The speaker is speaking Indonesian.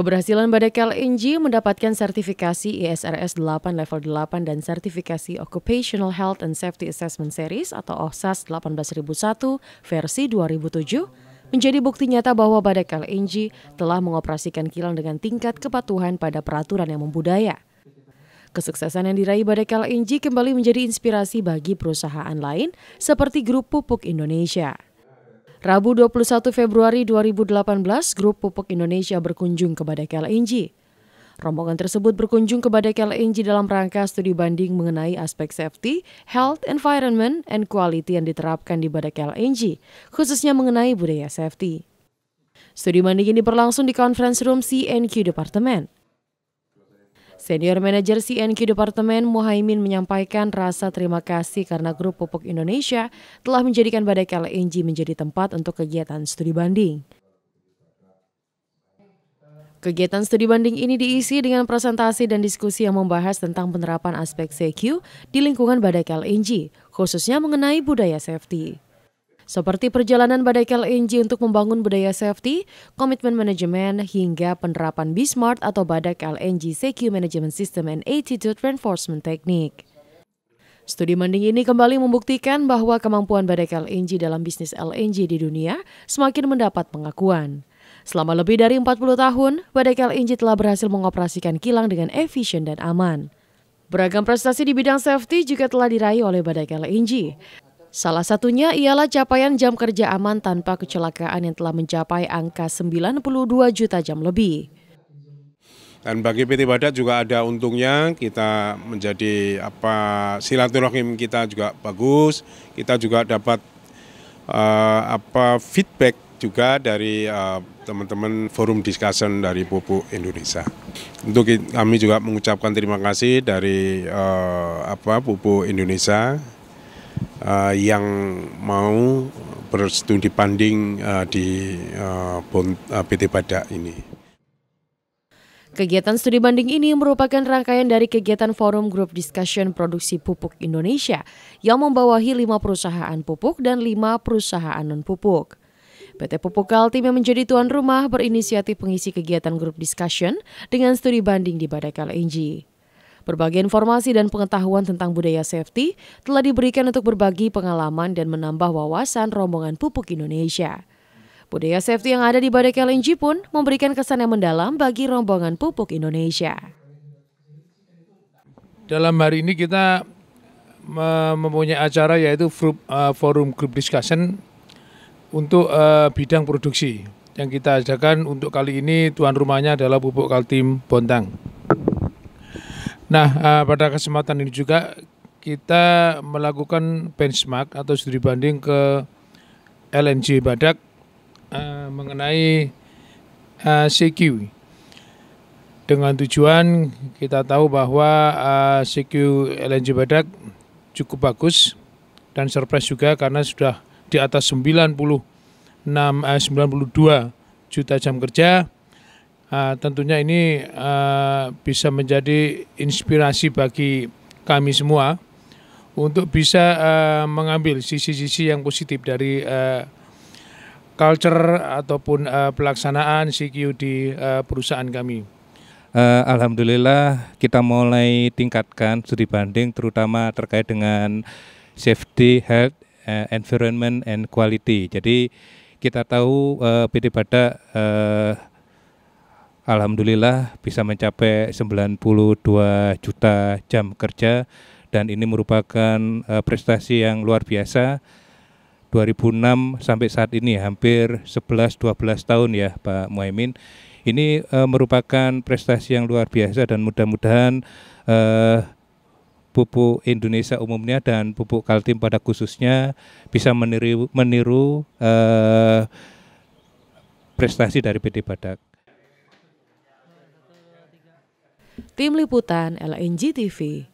Keberhasilan Badai KLNG mendapatkan sertifikasi ISRS 8 level 8 dan sertifikasi Occupational Health and Safety Assessment Series atau OHSAS 18001 versi 2007 menjadi bukti nyata bahwa Badai KLNG telah mengoperasikan kilang dengan tingkat kepatuhan pada peraturan yang membudaya. Kesuksesan yang diraih Badai KLNG kembali menjadi inspirasi bagi perusahaan lain seperti grup Pupuk Indonesia. Rabu 21 Februari 2018, Grup Pupuk Indonesia berkunjung kepada KLNG. Rombongan tersebut berkunjung kepada KLNG dalam rangka studi banding mengenai aspek safety, health, environment, and quality yang diterapkan di badak KLNG, khususnya mengenai budaya safety. Studi banding ini berlangsung di conference room CNQ Departemen. Senior Manager CNQ Departemen Muhaimin menyampaikan rasa terima kasih karena Grup Pupuk Indonesia telah menjadikan Badai KLNG menjadi tempat untuk kegiatan studi banding. Kegiatan studi banding ini diisi dengan presentasi dan diskusi yang membahas tentang penerapan aspek CQ di lingkungan Badai KLNG, khususnya mengenai budaya safety seperti perjalanan badai KLNG untuk membangun budaya safety, komitmen manajemen, hingga penerapan B-Smart atau badai KLNG CQ Management System and Attitude Reinforcement Technique. Studi mending ini kembali membuktikan bahwa kemampuan badai LNG dalam bisnis LNG di dunia semakin mendapat pengakuan. Selama lebih dari 40 tahun, badai LNG telah berhasil mengoperasikan kilang dengan efisien dan aman. Beragam prestasi di bidang safety juga telah diraih oleh Badai LNG. Salah satunya ialah capaian jam kerja aman tanpa kecelakaan yang telah mencapai angka 92 juta jam lebih. Dan bagi PT Badat juga ada untungnya kita menjadi apa silaturahim kita juga bagus, kita juga dapat uh, apa feedback juga dari eh, teman-teman uh, forum discussion dari Pupuk Indonesia. Untuk kami juga mengucapkan terima kasih dari uh, apa Pupuk Indonesia uh, yang mau berstudi banding uh, di uh, eh, PT Badak ini. Kegiatan studi banding ini merupakan rangkaian dari kegiatan forum grup discussion produksi pupuk Indonesia yang membawahi lima perusahaan pupuk dan lima perusahaan non-pupuk. PT Pupuk Kaltim yang menjadi tuan rumah berinisiatif mengisi kegiatan grup discussion dengan studi banding di Badakala Inji. Berbagai informasi dan pengetahuan tentang budaya safety telah diberikan untuk berbagi pengalaman dan menambah wawasan rombongan pupuk Indonesia. Budaya safety yang ada di Badai LNG pun memberikan kesan yang mendalam bagi rombongan pupuk Indonesia. Dalam hari ini kita mempunyai acara yaitu eh, forum group discussion untuk eh, bidang produksi yang kita ajakan untuk kali ini tuan rumahnya adalah pupuk Kaltim Bontang. Nah, uh, pada kesempatan ini juga kita melakukan benchmark atau studi banding ke LNG Badak uh, mengenai uh, eh, CQ. Dengan tujuan kita tahu bahwa uh, CQ LNG Badak cukup bagus dan surprise juga karena sudah di atas 96 uh, 92 juta jam kerja Eh, tentunya ini uh, bisa menjadi inspirasi bagi kami semua untuk bisa uh, mengambil sisi-sisi yang positif dari uh, culture ataupun uh, pelaksanaan CQ di uh, perusahaan kami. Uh, Alhamdulillah kita mulai tingkatkan studi banding terutama terkait dengan safety, health, uh, environment, and quality. Jadi kita tahu uh, PT Badak uh, Alhamdulillah bisa mencapai 92 juta jam kerja dan ini merupakan eh, prestasi yang luar biasa. 2006 sampai saat ini hampir 11-12 tahun ya Pak Muhaimin. Ini uh, merupakan prestasi yang luar biasa dan mudah-mudahan uh, pupuk Indonesia umumnya dan pupuk Kaltim pada khususnya bisa meniru, meniru uh, prestasi dari PT Badak. Tim Liputan LNG TV